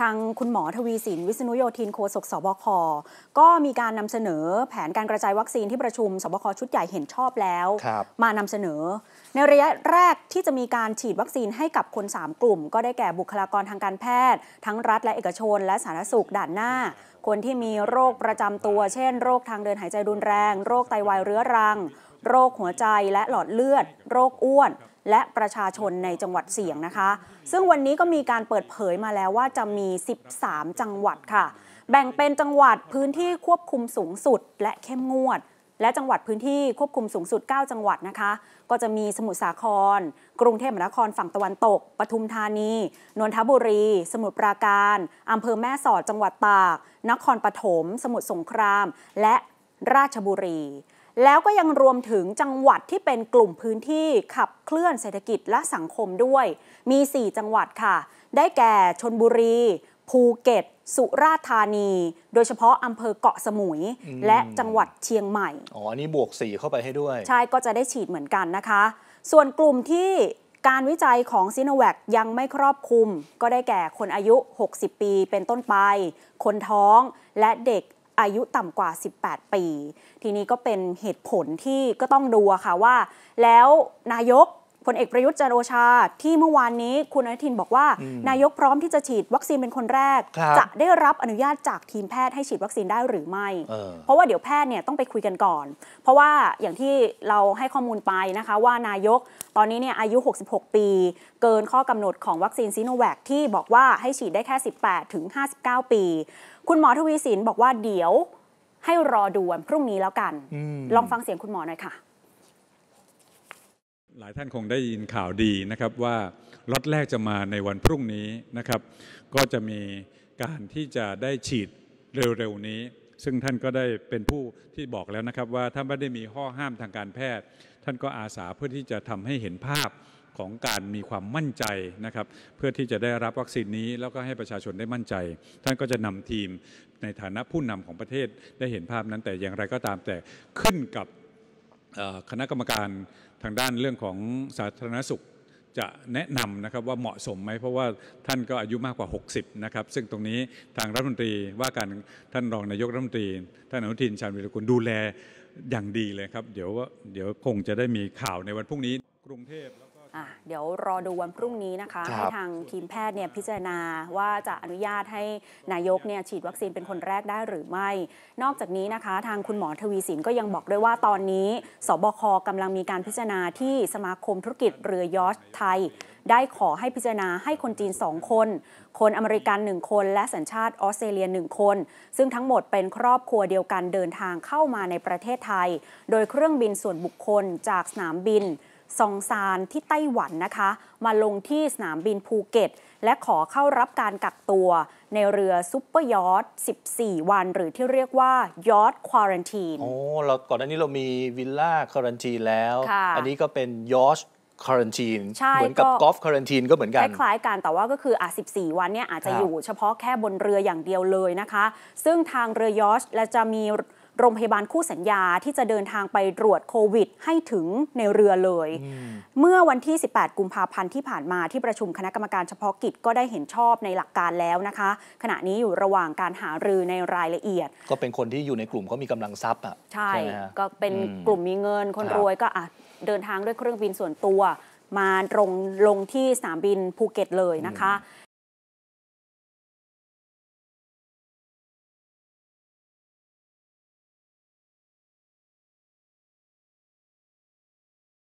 ทางคุณหมอทวีสินวิษณุโยธินโฆษกสบคก็มีการนำเสนอแผนการกระจายวัคซีนที่ประชุมสบคชุดใหญ่เห็นชอบแล้ว มานำเสนอ ในระยะแรกที่จะมีการฉีดวัคซีนให้กับคน 3 กลุ่ม ก็ได้แก่บุคลากรทางการแพทย์ ทั้งรัฐและเอกชนและสาธารณสุขด่านหน้า คนที่มีโรคประจำตัว เช่นโรคทางเดินหายใจรุนแรง โรคไตวายเรื้อรังโรคหัวใจและหลอดเลือด โรคอ้วน และประชาชนในจังหวัดเสี่ยงนะคะ ซึ่งวันนี้ก็มีการเปิดเผยมาแล้วว่าจะมี 13 จังหวัดค่ะ แบ่งเป็นจังหวัดพื้นที่ควบคุมสูงสุด และเข้มงวด และจังหวัดพื้นที่ควบคุมสูงสุด 9 จังหวัดนะคะ ก็จะมีสมุทรสาคร กรุงเทพมหานครฝั่งตะวันตก ปทุมธานีนนทบุรี สมุทรปราการอำเภอแม่สอด จังหวัดตาก นครปฐมสมุทรสงคราม และราชบุรีแล้วก็ยังรวมถึงจังหวัดที่เป็นกลุ่มพื้นที่ขับเคลื่อนเศรษฐกิจและสังคมด้วย มี 4 จังหวัดค่ะ ได้แก่ชนบุรี ภูเก็ต สุราษฎร์ธานี โดยเฉพาะอำเภอเกาะสมุย และจังหวัดเชียงใหม่ อ๋อ อันนี้บวก 4 เข้าไปให้ด้วย ใช่ ก็จะได้ฉีดเหมือนกันนะคะ ส่วนกลุ่มที่การวิจัยของซีโนแวคยังไม่ครอบคลุม ก็ได้แก่คนอายุ 60 ปีเป็นต้นไป คนท้อง และเด็กอายุต่ำกว่า 18 ปี ทีนี้ก็เป็นเหตุผลที่ก็ต้องดูค่ะว่า แล้วนายกพลเอกประยุทธ์จันโอชา ที่เมื่อวานนี้ คุณอนุทินบอกว่านายกพร้อมที่จะฉีดวัคซีนเป็นคนแรก จะได้รับอนุญาตจากทีมแพทย์ให้ฉีดวัคซีนได้หรือไม่ เพราะว่าเดี๋ยวแพทย์เนี่ยต้องไปคุยกันก่อน เพราะว่าอย่างที่เราให้ข้อมูลไปนะคะ ว่านายกตอนนี้เนี่ยอายุ 66 ปี เกินข้อกำหนดของวัคซีนซีโนแวคที่บอกว่าให้ฉีดได้แค่ 18ถึง59 ปี คุณหมอทวีสินบอกว่าเดี๋ยวให้รอดูวันพรุ่งนี้แล้วกัน ลองฟังเสียงคุณหมอหน่อยค่ะหลายท่านคงได้ยินข่าวดีนะครับว่าล็อตแรกจะมาในวันพรุ่งนี้นะครับ ก็จะมีการที่จะได้ฉีดเร็วๆนี้ ซึ่งท่านก็ได้เป็นผู้ที่บอกแล้วนะครับว่าถ้าไม่ได้มีข้อห้ามทางการแพทย์ ท่านก็อาสาเพื่อที่จะทำให้เห็นภาพของการมีความมั่นใจนะครับเพื่อที่จะได้รับวัคซีนนี้ แล้วก็ให้ประชาชนได้มั่นใจ ท่านก็จะนำทีมในฐานะผู้นำของประเทศได้เห็นภาพนั้นแต่อย่างไรก็ตามแต่ขึ้นกับคณะกรรมการทางด้านเรื่องของสาธารณสุขจะแนะนำนะครับว่าเหมาะสมไหมเพราะว่าท่านก็อายุมากกว่า60นะครับซึ่งตรงนี้ทางรัฐมนตรีว่าการท่านรองนายกรัฐมนตรี ท่านอนุทินชาญวิรุฬดูแลอย่างดีเลยครับเดี๋ยวเดี๋ยวคงจะได้มีข่าวในวันพรุ่งนี้ กรุงเทพเดี๋ยวรอดูวันพรุ่งนี้นะคะคให้ทางทีมแพทย์เนี่ยพิจารณา ว่าจะอนุญาตให้นายกเนี่ยฉีดวัคซีนเป็นคนแรกได้หรือไม่ นอกจากนี้นะคะ ทางคุณหมอทวีสินก็ยังบอกด้วยว่าตอนนี้ สบคกำลังมีการพิจารณาที่สมาคมธุรกิจเรือยอชไทย ได้ขอให้พิจารณาให้คนจีน 2 คน คนอเมริกัน 1 คนและสัญชาติออสเตรเลียน1คนซึ่งทั้งหมดเป็นครอบครัวเดียวกันเดินทางเข้ามาในประเทศไทย โดยเครื่องบินส่วนบุคคลจากสนามบินซองซานที่ไต้หวันนะคะ มาลงที่สนามบินภูเก็ต และขอเข้ารับการกักตัว ในเรือซุปเปอร์ยอท14 วัน หรือที่เรียกว่ายอทควอรันทีนโอ้เราก่อนหน้านี้เรามีวิลล่าควอรันทีนแล้ว อันนี้ก็เป็นยอทควอรันทีนเหมือนกับกอล์ฟควอรันทีนก็เหมือนกัน คล้ายๆกัน แต่ว่าก็คืออ่ะ14 วันเนี่ยอาจจะอยู่เฉพาะแค่บนเรืออย่างเดียวเลยนะคะ ซึ่งทางเรือยอทและจะมีโรงพยาบาลคู่สัญญาที่จะเดินทางไปตรวจโควิดให้ถึงในเรือเลย เมื่อวันที่ 18 กุมภาพันธ์ที่ผ่านมาที่ประชุมคณะกรรมการเฉพาะกิจก็ได้เห็นชอบในหลักการแล้วนะคะ ขณะนี้อยู่ระหว่างการหารือในรายละเอียด ก็เป็นคนที่อยู่ในกลุ่มเขามีกำลังทรัพย์อ่ะใช่ก็เป็นกลุ่มมีเงินคนรวยก็อ่ะเดินทางด้วยเครื่องบินส่วนตัว มาตรงลงที่สนามบินภูเก็ตเลยนะคะ